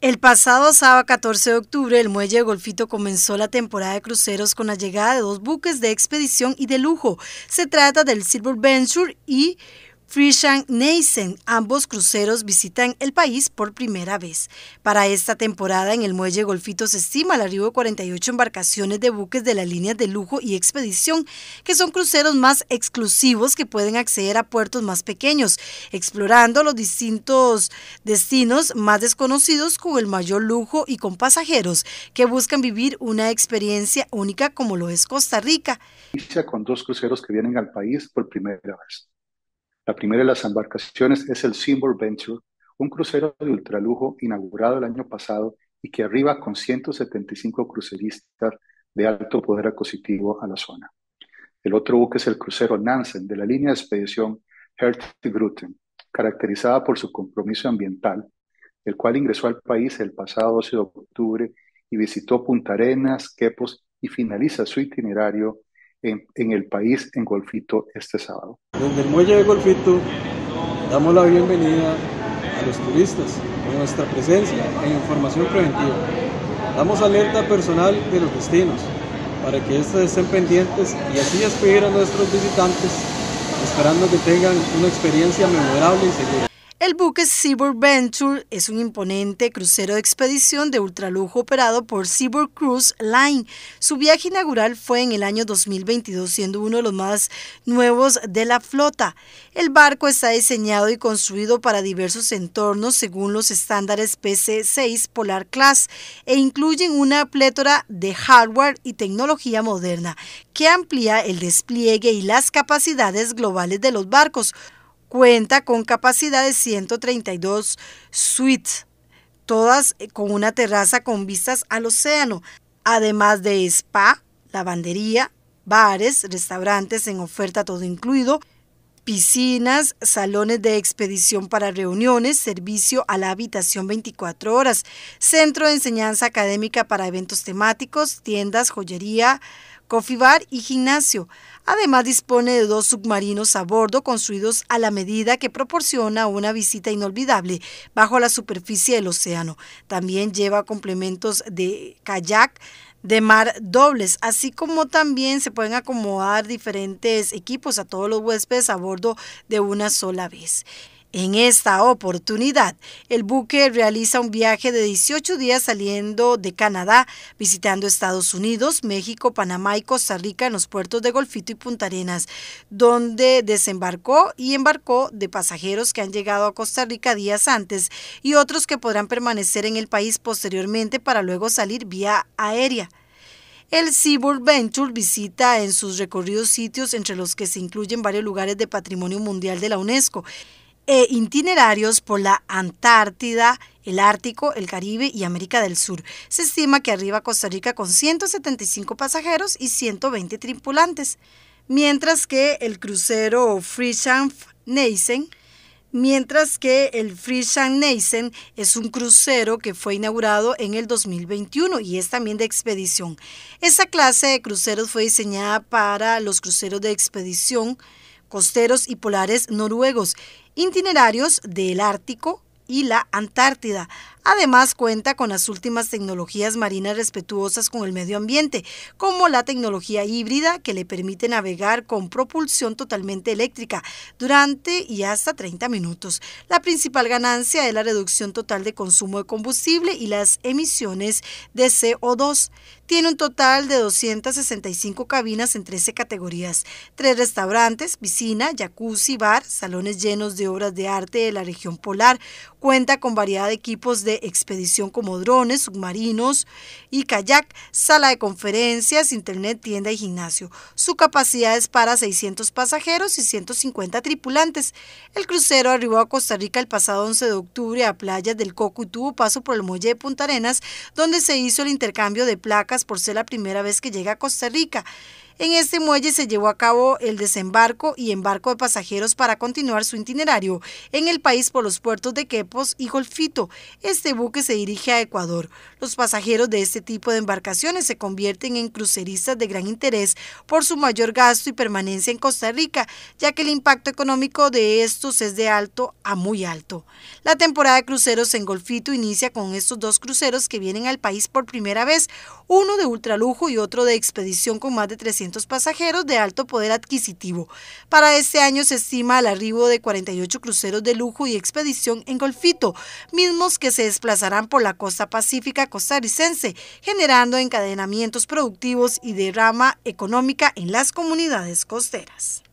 El pasado sábado 14 de octubre, el muelle de Golfito comenzó la temporada de cruceros con la llegada de dos buques de expedición y de lujo. Se trata del Silver Venture y Frisian Neisen. Ambos cruceros visitan el país por primera vez. Para esta temporada en el muelle Golfito se estima el arribo de 48 embarcaciones de buques de las líneas de lujo y expedición, que son cruceros más exclusivos que pueden acceder a puertos más pequeños, explorando los distintos destinos más desconocidos con el mayor lujo y con pasajeros que buscan vivir una experiencia única como lo es Costa Rica. Con dos cruceros que vienen al país por primera vez. La primera de las embarcaciones es el Symbol Venture, un crucero de ultralujo inaugurado el año pasado y que arriba con 175 cruceristas de alto poder adquisitivo a la zona. El otro buque es el crucero Nansen de la línea de expedición Gruten, caracterizada por su compromiso ambiental, el cual ingresó al país el pasado 12 de octubre y visitó Punta Arenas, Quepos y finaliza su itinerario en el país en Golfito este sábado. Desde el muelle de Golfito damos la bienvenida a los turistas con nuestra presencia e información preventiva. Damos alerta personal de los destinos para que estos estén pendientes y así despedir a nuestros visitantes esperando que tengan una experiencia memorable y segura. El buque Seaboard Venture es un imponente crucero de expedición de ultralujo operado por Seaboard Cruise Line. Su viaje inaugural fue en el año 2022, siendo uno de los más nuevos de la flota. El barco está diseñado y construido para diversos entornos según los estándares PC-6 Polar Class e incluyen una plétora de hardware y tecnología moderna que amplía el despliegue y las capacidades globales de los barcos cuenta con capacidad de 132 suites, todas eh, con una terraza con vistas al océano, además de spa, lavandería, bares, restaurantes en oferta todo incluido, piscinas, salones de expedición para reuniones, servicio a la habitación 24 horas, centro de enseñanza académica para eventos temáticos, tiendas, joyería, Coffee Bar y Gimnasio. Además dispone de dos submarinos a bordo construidos a la medida que proporciona una visita inolvidable bajo la superficie del océano. También lleva complementos de kayak, de mar dobles, así como también se pueden acomodar diferentes equipos a todos los huéspedes a bordo de una sola vez. En esta oportunidad, el buque realiza un viaje de 18 días saliendo de Canadá, visitando Estados Unidos, México, Panamá y Costa Rica en los puertos de Golfito y Punta Arenas, donde desembarcó y embarcó de pasajeros que han llegado a Costa Rica días antes y otros que podrán permanecer en el país posteriormente para luego salir vía aérea. El Seaboard Venture visita en sus recorridos sitios entre los que se incluyen varios lugares de patrimonio mundial de la UNESCO e itinerarios por la Antártida, el Ártico, el Caribe y América del Sur. Se estima que arriba Costa Rica con 175 pasajeros y 120 tripulantes, mientras que el crucero Frischanf Neisen mientras que el Neisen es un crucero que fue inaugurado en el 2021 y es también de expedición. Esta clase de cruceros fue diseñada para los cruceros de expedición costeros y polares noruegos itinerarios del Ártico y la Antártida. Además cuenta con las últimas tecnologías marinas respetuosas con el medio ambiente, como la tecnología híbrida que le permite navegar con propulsión totalmente eléctrica durante y hasta 30 minutos. La principal ganancia es la reducción total de consumo de combustible y las emisiones de CO2. Tiene un total de 265 cabinas en 13 categorías, tres restaurantes, piscina, jacuzzi, bar, salones llenos de obras de arte de la región polar. Cuenta con variedad de equipos de expedición como drones, submarinos y kayak, sala de conferencias, internet, tienda y gimnasio. Su capacidad es para 600 pasajeros y 150 tripulantes. El crucero arribó a Costa Rica el pasado 11 de octubre a playas del Coco y tuvo paso por el muelle de Punta Arenas, donde se hizo el intercambio de placas por ser la primera vez que llega a Costa Rica. En este muelle se llevó a cabo el desembarco y embarco de pasajeros para continuar su itinerario en el país por los puertos de Quepos y Golfito. Este buque se dirige a Ecuador. Los pasajeros de este tipo de embarcaciones se convierten en cruceristas de gran interés por su mayor gasto y permanencia en Costa Rica, ya que el impacto económico de estos es de alto a muy alto. La temporada de cruceros en Golfito inicia con estos dos cruceros que vienen al país por primera vez, uno de ultralujo y otro de expedición con más de 300 pasajeros de alto poder adquisitivo. Para este año se estima el arribo de 48 cruceros de lujo y expedición en Golfito, mismos que se desplazarán por la costa pacífica costarricense, generando encadenamientos productivos y de rama económica en las comunidades costeras.